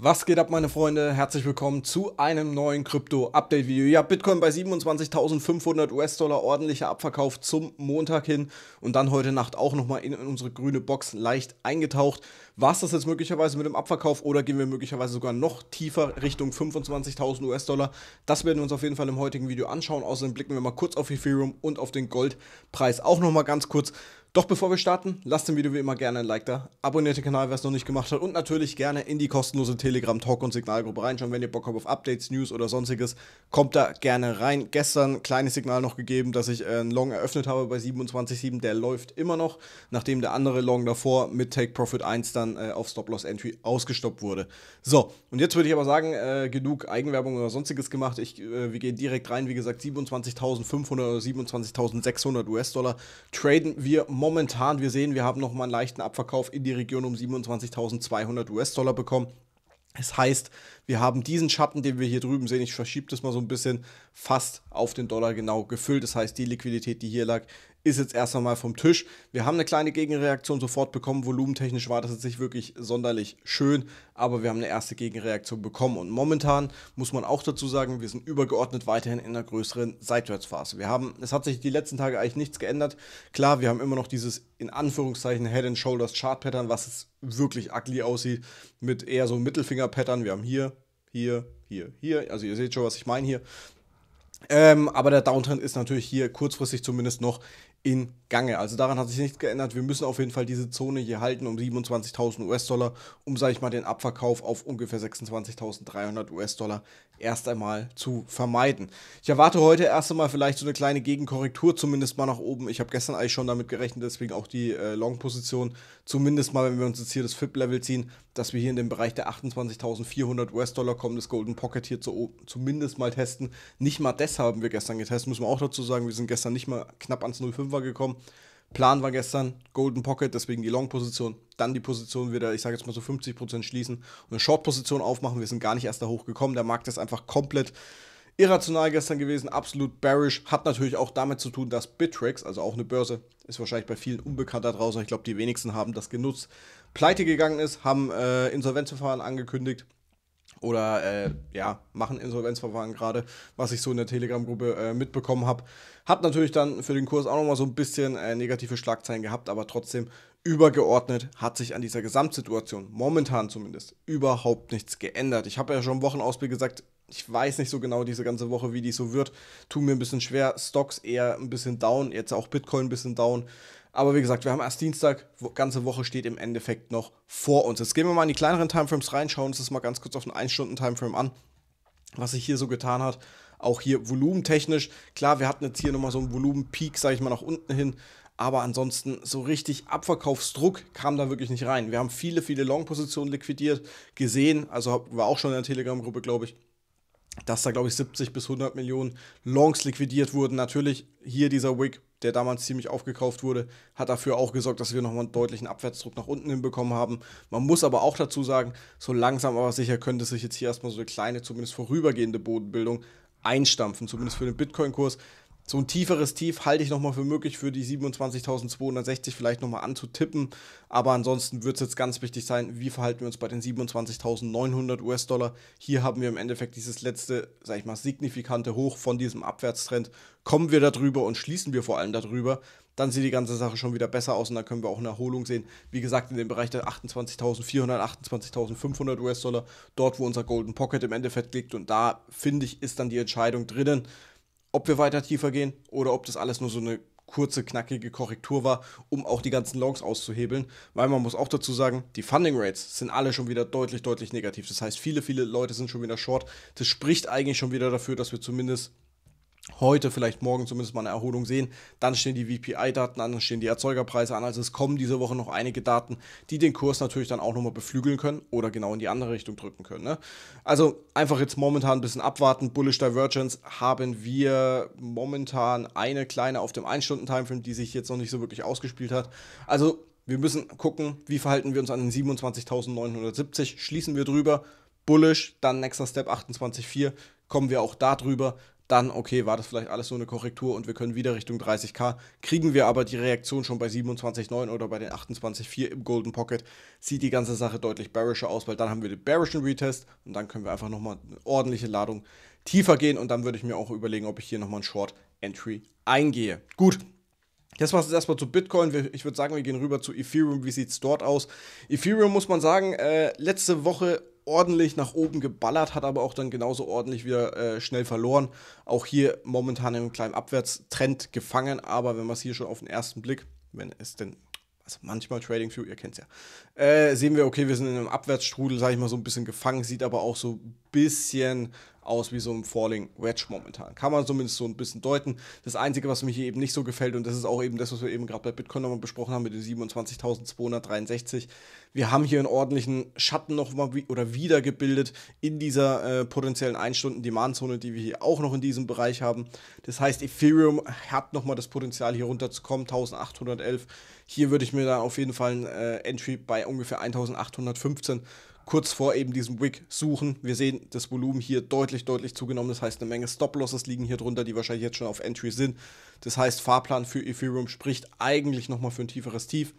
Was geht ab, meine Freunde? Herzlich willkommen zu einem neuen Krypto-Update-Video. Ja, Bitcoin bei 27.500 US-Dollar ordentlicher Abverkauf zum Montag hin und dann heute Nacht auch nochmal in unsere grüne Box leicht eingetaucht. War es das jetzt möglicherweise mit dem Abverkauf oder gehen wir möglicherweise sogar noch tiefer Richtung 25.000 US-Dollar? Das werden wir uns auf jeden Fall im heutigen Video anschauen. Außerdem blicken wir mal kurz auf Ethereum und auf den Goldpreis auch nochmal ganz kurz. Doch bevor wir starten, lasst dem Video wie immer gerne ein Like da, abonniert den Kanal, wer es noch nicht gemacht hat und natürlich gerne in die kostenlose Telegram Talk und Signalgruppe reinschauen, wenn ihr Bock habt auf Updates, News oder sonstiges, kommt da gerne rein. Gestern kleines Signal noch gegeben, dass ich äh, einen Long eröffnet habe bei 27.7, der läuft immer noch, nachdem der andere Long davor mit Take Profit 1 dann äh, auf Stop Loss Entry ausgestoppt wurde. So, und jetzt würde ich aber sagen, äh, genug Eigenwerbung oder sonstiges gemacht. Ich, äh, wir gehen direkt rein, wie gesagt, 27.500 oder 27.600 US-Dollar traden wir morgen momentan, wir sehen, wir haben nochmal einen leichten Abverkauf in die Region um 27.200 US-Dollar bekommen. Das heißt, wir haben diesen Schatten, den wir hier drüben sehen, ich verschiebe das mal so ein bisschen, fast auf den Dollar genau gefüllt. Das heißt, die Liquidität, die hier lag, ist jetzt erst einmal vom Tisch. Wir haben eine kleine Gegenreaktion sofort bekommen. Volumentechnisch war das jetzt nicht wirklich sonderlich schön, aber wir haben eine erste Gegenreaktion bekommen. Und momentan muss man auch dazu sagen, wir sind übergeordnet weiterhin in einer größeren Seitwärtsphase. Wir haben, es hat sich die letzten Tage eigentlich nichts geändert. Klar, wir haben immer noch dieses in Anführungszeichen Head and Shoulders Chart Pattern, was jetzt wirklich ugly aussieht, mit eher so Mittelfinger Pattern. Wir haben hier, hier, hier, hier. Also ihr seht schon, was ich meine hier. Ähm, aber der Downtrend ist natürlich hier kurzfristig zumindest noch in Gange. Also daran hat sich nichts geändert. Wir müssen auf jeden Fall diese Zone hier halten um 27.000 US-Dollar, um, sage ich mal, den Abverkauf auf ungefähr 26.300 US-Dollar erst einmal zu vermeiden. Ich erwarte heute erst einmal vielleicht so eine kleine Gegenkorrektur, zumindest mal nach oben. Ich habe gestern eigentlich schon damit gerechnet, deswegen auch die äh, Long-Position. Zumindest mal, wenn wir uns jetzt hier das FIP-Level ziehen, dass wir hier in den Bereich der 28.400 US-Dollar kommen, das Golden Pocket hier zu, zumindest mal testen. Nicht mal das PS haben wir gestern getestet, muss man auch dazu sagen. Wir sind gestern nicht mal knapp ans 05er gekommen. Plan war gestern Golden Pocket, deswegen die Long-Position, dann die Position wieder, ich sage jetzt mal so 50% schließen und eine Short-Position aufmachen. Wir sind gar nicht erst da hochgekommen. Der Markt ist einfach komplett irrational gestern gewesen, absolut bearish. Hat natürlich auch damit zu tun, dass Bittrex, also auch eine Börse, ist wahrscheinlich bei vielen unbekannt da draußen. Ich glaube, die wenigsten haben das genutzt. Pleite gegangen ist, haben äh, Insolvenzverfahren angekündigt oder äh, ja, machen Insolvenzverfahren gerade, was ich so in der Telegram-Gruppe äh, mitbekommen habe. Hat natürlich dann für den Kurs auch nochmal so ein bisschen äh, negative Schlagzeilen gehabt, aber trotzdem übergeordnet hat sich an dieser Gesamtsituation, momentan zumindest, überhaupt nichts geändert. Ich habe ja schon im Wochenausblick gesagt, ich weiß nicht so genau diese ganze Woche, wie die so wird. Tut mir ein bisschen schwer. Stocks eher ein bisschen down, jetzt auch Bitcoin ein bisschen down. Aber wie gesagt, wir haben erst Dienstag, wo, ganze Woche steht im Endeffekt noch vor uns. Jetzt gehen wir mal in die kleineren Timeframes rein, schauen uns das mal ganz kurz auf einen 1-Stunden-Timeframe an, was sich hier so getan hat. Auch hier volumentechnisch. Klar, wir hatten jetzt hier nochmal so einen Volumen-Peak, sage ich mal, nach unten hin. Aber ansonsten so richtig Abverkaufsdruck kam da wirklich nicht rein. Wir haben viele, viele Long-Positionen liquidiert, gesehen. Also war auch schon in der Telegram-Gruppe, glaube ich dass da, glaube ich, 70 bis 100 Millionen Longs liquidiert wurden. Natürlich hier dieser Wick, der damals ziemlich aufgekauft wurde, hat dafür auch gesorgt, dass wir nochmal einen deutlichen Abwärtsdruck nach unten hinbekommen haben. Man muss aber auch dazu sagen, so langsam aber sicher könnte sich jetzt hier erstmal so eine kleine, zumindest vorübergehende Bodenbildung einstampfen, zumindest für den Bitcoin-Kurs so ein tieferes Tief halte ich nochmal für möglich für die 27.260 vielleicht nochmal anzutippen. Aber ansonsten wird es jetzt ganz wichtig sein, wie verhalten wir uns bei den 27.900 US-Dollar. Hier haben wir im Endeffekt dieses letzte, sag ich mal, signifikante Hoch von diesem Abwärtstrend. Kommen wir darüber und schließen wir vor allem darüber, dann sieht die ganze Sache schon wieder besser aus und dann können wir auch eine Erholung sehen. Wie gesagt, in dem Bereich der 28.400, 28.500 US-Dollar, dort wo unser Golden Pocket im Endeffekt liegt. Und da finde ich, ist dann die Entscheidung drinnen ob wir weiter tiefer gehen oder ob das alles nur so eine kurze, knackige Korrektur war, um auch die ganzen Longs auszuhebeln. Weil man muss auch dazu sagen, die Funding Rates sind alle schon wieder deutlich, deutlich negativ. Das heißt, viele, viele Leute sind schon wieder short. Das spricht eigentlich schon wieder dafür, dass wir zumindest heute, vielleicht morgen zumindest mal eine Erholung sehen. Dann stehen die VPI-Daten an, dann stehen die Erzeugerpreise an. Also es kommen diese Woche noch einige Daten, die den Kurs natürlich dann auch nochmal beflügeln können oder genau in die andere Richtung drücken können. Ne? Also einfach jetzt momentan ein bisschen abwarten. Bullish Divergence haben wir momentan eine kleine auf dem 1-Stunden-Timeframe, die sich jetzt noch nicht so wirklich ausgespielt hat. Also wir müssen gucken, wie verhalten wir uns an den 27.970. Schließen wir drüber. Bullish, dann nächster Step 28,4 kommen wir auch da drüber dann okay, war das vielleicht alles nur eine Korrektur und wir können wieder Richtung 30k. Kriegen wir aber die Reaktion schon bei 27,9 oder bei den 28,4 im Golden Pocket, sieht die ganze Sache deutlich bearischer aus, weil dann haben wir den bearischen Retest und dann können wir einfach nochmal eine ordentliche Ladung tiefer gehen und dann würde ich mir auch überlegen, ob ich hier nochmal einen Short Entry eingehe. Gut, das war es erstmal zu Bitcoin. Ich würde sagen, wir gehen rüber zu Ethereum. Wie sieht es dort aus? Ethereum muss man sagen, äh, letzte Woche ordentlich nach oben geballert, hat aber auch dann genauso ordentlich wieder äh, schnell verloren. Auch hier momentan im kleinen Abwärtstrend gefangen, aber wenn man es hier schon auf den ersten Blick, wenn es denn, also manchmal Trading View, ihr kennt es ja, äh, sehen wir, okay, wir sind in einem Abwärtsstrudel, sage ich mal, so ein bisschen gefangen, sieht aber auch so ein bisschen aus wie so ein Falling Wedge momentan. Kann man zumindest so ein bisschen deuten. Das Einzige, was mir hier eben nicht so gefällt, und das ist auch eben das, was wir eben gerade bei Bitcoin nochmal besprochen haben mit den 27.263, wir haben hier einen ordentlichen Schatten nochmal wie oder wieder gebildet in dieser äh, potenziellen 1-Stunden-Demand-Zone, die wir hier auch noch in diesem Bereich haben. Das heißt, Ethereum hat nochmal das Potenzial, hier runterzukommen, 1811. Hier würde ich mir da auf jeden Fall einen äh, Entry bei ungefähr 1815 kurz vor eben diesem Wick suchen. Wir sehen das Volumen hier deutlich, deutlich zugenommen. Das heißt, eine Menge Stop-Losses liegen hier drunter, die wahrscheinlich jetzt schon auf Entry sind. Das heißt, Fahrplan für Ethereum spricht eigentlich nochmal für ein tieferes Tief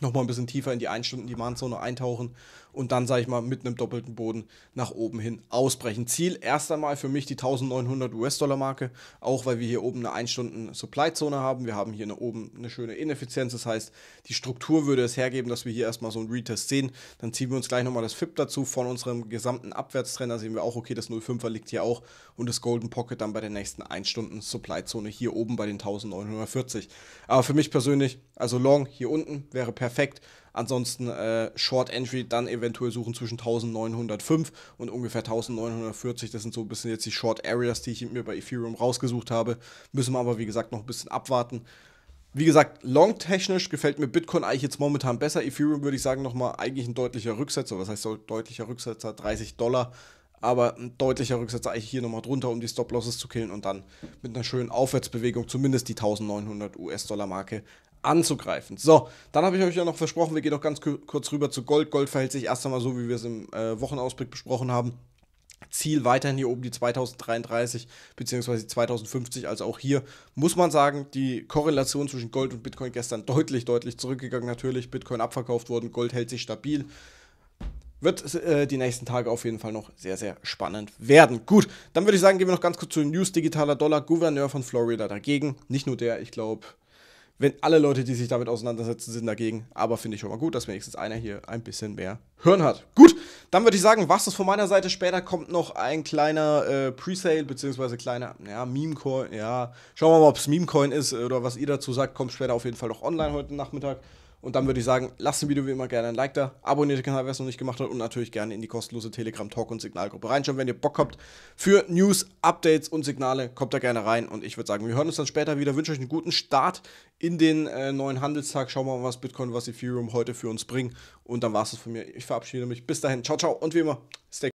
nochmal ein bisschen tiefer in die 1 Stunden Demandzone eintauchen und dann, sage ich mal, mit einem doppelten Boden nach oben hin ausbrechen. Ziel erst einmal für mich die 1900 US-Dollar-Marke, auch weil wir hier oben eine 1 Stunden Supply-Zone haben. Wir haben hier eine, oben eine schöne Ineffizienz, das heißt, die Struktur würde es hergeben, dass wir hier erstmal so einen Retest sehen. Dann ziehen wir uns gleich nochmal das FIP dazu von unserem gesamten Abwärtstrend. Da sehen wir auch, okay, das 05er liegt hier auch und das Golden Pocket dann bei der nächsten 1 Stunden Supply-Zone hier oben bei den 1940. Aber für mich persönlich, also Long hier unten wäre perfekt perfekt. Ansonsten äh, Short Entry dann eventuell suchen zwischen 1905 und ungefähr 1940. Das sind so ein bisschen jetzt die Short Areas, die ich mir bei Ethereum rausgesucht habe. Müssen wir aber, wie gesagt, noch ein bisschen abwarten. Wie gesagt, long-technisch gefällt mir Bitcoin eigentlich jetzt momentan besser. Ethereum würde ich sagen, nochmal eigentlich ein deutlicher Rücksetzer. Was heißt deutlicher Rücksetzer? 30 Dollar. Aber ein deutlicher Rücksetzer eigentlich hier nochmal drunter, um die Stop-Losses zu killen und dann mit einer schönen Aufwärtsbewegung zumindest die 1900 US-Dollar-Marke anzugreifen. So, dann habe ich euch ja noch versprochen, wir gehen noch ganz kurz rüber zu Gold. Gold verhält sich erst einmal so, wie wir es im äh, Wochenausblick besprochen haben. Ziel weiterhin hier oben die 2033 bzw. 2050. Also auch hier muss man sagen, die Korrelation zwischen Gold und Bitcoin gestern deutlich, deutlich zurückgegangen. Natürlich, Bitcoin abverkauft worden, Gold hält sich stabil. Wird äh, die nächsten Tage auf jeden Fall noch sehr, sehr spannend werden. Gut, dann würde ich sagen, gehen wir noch ganz kurz zu den News. Digitaler Dollar, Gouverneur von Florida dagegen. Nicht nur der, ich glaube, wenn alle Leute, die sich damit auseinandersetzen, sind dagegen. Aber finde ich schon mal gut, dass wenigstens einer hier ein bisschen mehr Hören hat. Gut, dann würde ich sagen, was ist von meiner Seite. Später kommt noch ein kleiner äh, Presale, beziehungsweise kleiner, ja, Meme-Coin. Ja, schauen wir mal, ob es Meme-Coin ist oder was ihr dazu sagt. Kommt später auf jeden Fall noch online heute Nachmittag. Und dann würde ich sagen, lasst dem Video wie immer gerne ein Like da, abonniert den Kanal, wer es noch nicht gemacht hat und natürlich gerne in die kostenlose Telegram Talk und Signalgruppe reinschauen, wenn ihr Bock habt. Für News, Updates und Signale kommt da gerne rein und ich würde sagen, wir hören uns dann später wieder. Wünsche euch einen guten Start in den äh, neuen Handelstag. Schauen wir mal, was Bitcoin, was Ethereum heute für uns bringen und dann war es von mir. Ich verabschiede mich. Bis dahin, ciao ciao und wie immer, stay